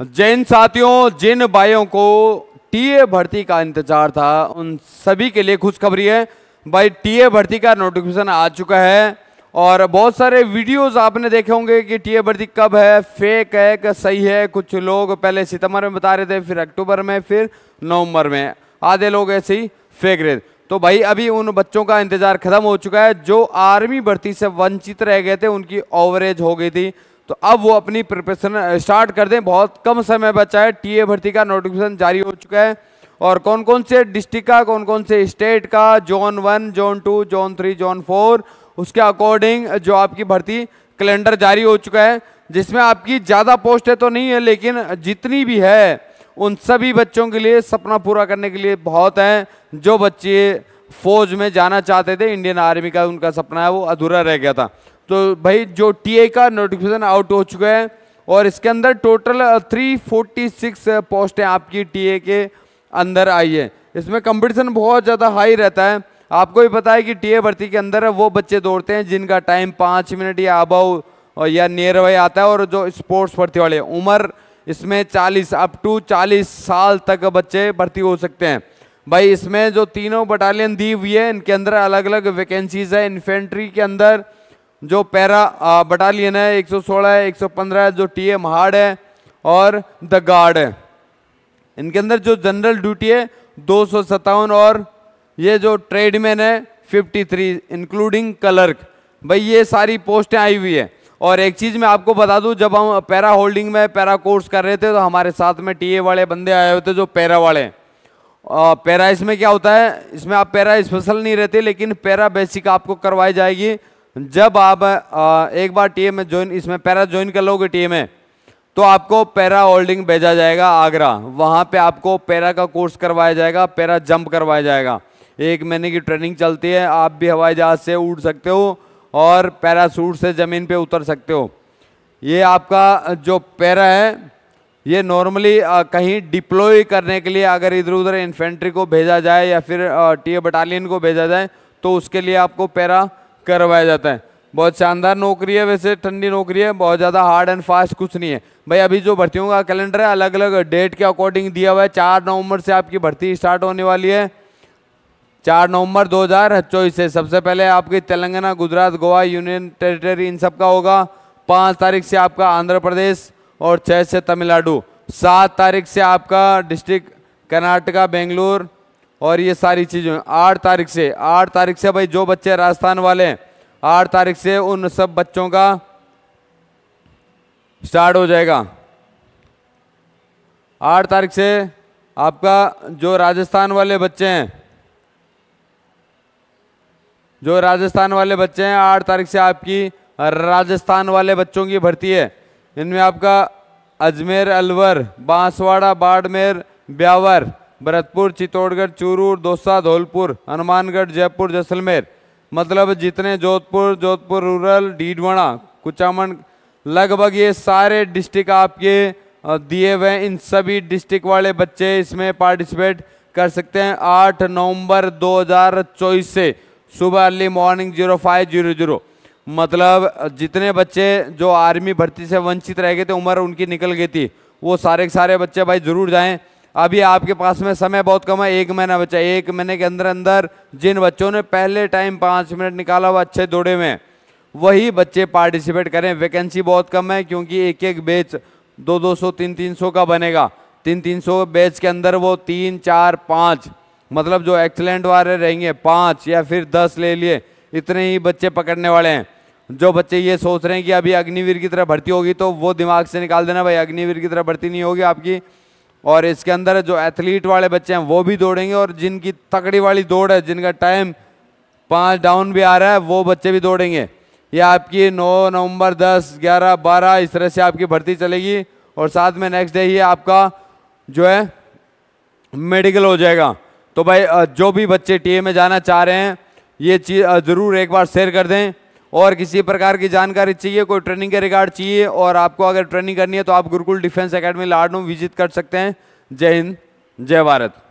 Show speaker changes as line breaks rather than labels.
जैन साथियों जिन भाइयों को टीए भर्ती का इंतजार था उन सभी के लिए खुशखबरी है भाई टीए भर्ती का नोटिफिकेशन आ चुका है और बहुत सारे वीडियोस आपने देखे होंगे कि टीए भर्ती कब है फेक है कि सही है कुछ लोग पहले सितंबर में बता रहे थे फिर अक्टूबर में फिर नवंबर में आधे लोग ऐसे ही फेंक रहे तो भाई अभी उन बच्चों का इंतजार खत्म हो चुका है जो आर्मी भर्ती से वंचित रह गए थे उनकी ओवरेज हो गई थी तो अब वो अपनी प्रिपरेशन स्टार्ट कर दें बहुत कम समय बचा है टीए भर्ती का नोटिफिकेशन जारी हो चुका है और कौन कौन से डिस्ट्रिक्ट का कौन कौन से स्टेट का zone one zone two zone three zone four उसके अकॉर्डिंग जो आपकी भर्ती कैलेंडर जारी हो चुका है जिसमें आपकी ज़्यादा पोस्टें तो नहीं है लेकिन जितनी भी है उन सभी बच्चों के लिए सपना पूरा करने के लिए बहुत हैं जो बच्चे फौज में जाना चाहते थे इंडियन आर्मी का उनका सपना है वो अधूरा रह गया था तो भाई जो टीए का नोटिफिकेशन आउट हो चुका है और इसके अंदर टोटल 346 पोस्टें आपकी टीए के अंदर आई है इसमें कंपटीशन बहुत ज़्यादा हाई रहता है आपको भी पता है कि टीए भर्ती के अंदर वो बच्चे दौड़ते हैं जिनका टाइम पाँच मिनट या अबाउ uh, या नियर बाई आता है और जो स्पोर्ट्स भर्ती वाले उम्र इसमें चालीस अप टू चालीस साल तक बच्चे भर्ती हो सकते हैं भाई इसमें जो तीनों बटालियन दी हुई है इनके अंदर अलग अलग वैकेंसीज है इन्फेंट्री के अंदर जो पैरा बटालियन है 116 है 115 है जो टी ए महाड़ है और द गार्ड है इनके अंदर जो जनरल ड्यूटी है दो और ये जो ट्रेडमैन है 53 इंक्लूडिंग क्लर्क भाई ये सारी पोस्टें आई हुई है और एक चीज़ मैं आपको बता दूं जब हम पैरा होल्डिंग में पैरा कोर्स कर रहे थे तो हमारे साथ में टीए वाले बंदे आए हुए थे जो पैरा वाले हैं पैरा इसमें क्या होता है इसमें आप पैरा स्पेशल नहीं रहते लेकिन पैरा बेसिक आपको करवाई जाएगी जब आप एक बार टीए में ज्वाइन इसमें पैरा ज्वाइन कर लोगे टीए में तो आपको पैरा होल्डिंग भेजा जाएगा आगरा वहाँ पे आपको पैरा का कोर्स करवाया जाएगा पैरा जंप करवाया जाएगा एक महीने की ट्रेनिंग चलती है आप भी हवाई जहाज़ से उड़ सकते हो और पैरासूट से ज़मीन पे उतर सकते हो ये आपका जो पैरा है ये नॉर्मली कहीं डिप्लॉय करने के लिए अगर इधर उधर इन्फेंट्री को भेजा जाए या फिर टी बटालियन को भेजा जाए तो उसके लिए आपको पैरा करवाया जाता है बहुत शानदार नौकरी है वैसे ठंडी नौकरी है बहुत ज़्यादा हार्ड एंड फास्ट कुछ नहीं है भाई अभी जो भर्तियों का कैलेंडर है अलग अलग डेट के अकॉर्डिंग दिया हुआ है चार नवंबर से आपकी भर्ती स्टार्ट होने वाली है चार नवंबर चौबीस से सबसे पहले आपकी तेलंगाना गुजरात गोवा यूनियन टेरिटरी इन सब का होगा पाँच तारीख से आपका आंध्र प्रदेश और छः से तमिलनाडु सात तारीख से आपका डिस्ट्रिक्ट कर्नाटका बेंगलुरु और ये सारी चीज़ें आठ तारीख से आठ तारीख से भाई जो बच्चे राजस्थान वाले हैं आठ तारीख से उन सब बच्चों का स्टार्ट हो जाएगा आठ तारीख से आपका जो राजस्थान वाले बच्चे हैं जो राजस्थान वाले बच्चे हैं आठ तारीख से आपकी राजस्थान वाले बच्चों की भर्ती है इनमें आपका अजमेर अलवर बांसवाड़ा बाड़मेर ब्यावर भरतपुर चित्तौड़गढ़ चूरू दौसा धौलपुर हनुमानगढ़ जयपुर जैसलमेर मतलब जितने जोधपुर जोधपुर रूरल डीडवाणा कुचामन लगभग ये सारे डिस्ट्रिक्ट आपके दिए हुए इन सभी डिस्ट्रिक्ट वाले बच्चे इसमें पार्टिसिपेट कर सकते हैं आठ नवंबर दो हज़ार चौबीस से सुबह early morning zero five zero zero मतलब जितने बच्चे जो आर्मी भर्ती से वंचित रह गए थे उम्र उनकी निकल गई थी वो सारे के सारे बच्चे भाई ज़रूर जाएँ अभी आपके पास में समय बहुत कम है एक महीना बचा एक महीने के अंदर अंदर जिन बच्चों ने पहले टाइम पाँच मिनट निकाला हुआ अच्छे दौड़े में वही बच्चे पार्टिसिपेट करें वैकेंसी बहुत कम है क्योंकि एक एक बैच दो दो सौ तीन तीन सौ का बनेगा तीन तीन सौ बैच के अंदर वो तीन चार पाँच मतलब जो एक्सलेंट वाले रहेंगे पाँच या फिर दस ले लिए इतने ही बच्चे पकड़ने वाले हैं जो बच्चे ये सोच रहे हैं कि अभी अग्निवीर की तरह भर्ती होगी तो वो दिमाग से निकाल देना भाई अग्निवीर की तरह भर्ती नहीं होगी आपकी और इसके अंदर जो एथलीट वाले बच्चे हैं वो भी दौड़ेंगे और जिनकी तकड़ी वाली दौड़ है जिनका टाइम पाँच डाउन भी आ रहा है वो बच्चे भी दौड़ेंगे ये आपकी 9 नवंबर 10 11 12 इस तरह से आपकी भर्ती चलेगी और साथ में नेक्स्ट डे ही आपका जो है मेडिकल हो जाएगा तो भाई जो भी बच्चे टीए में जाना चाह रहे हैं ये चीज़ ज़रूर एक बार शेयर कर दें और किसी प्रकार की जानकारी चाहिए कोई ट्रेनिंग के रिगार्ड चाहिए और आपको अगर ट्रेनिंग करनी है तो आप Gurukul defence academy Ladnun visit कर सकते हैं जय हिंद जय भारत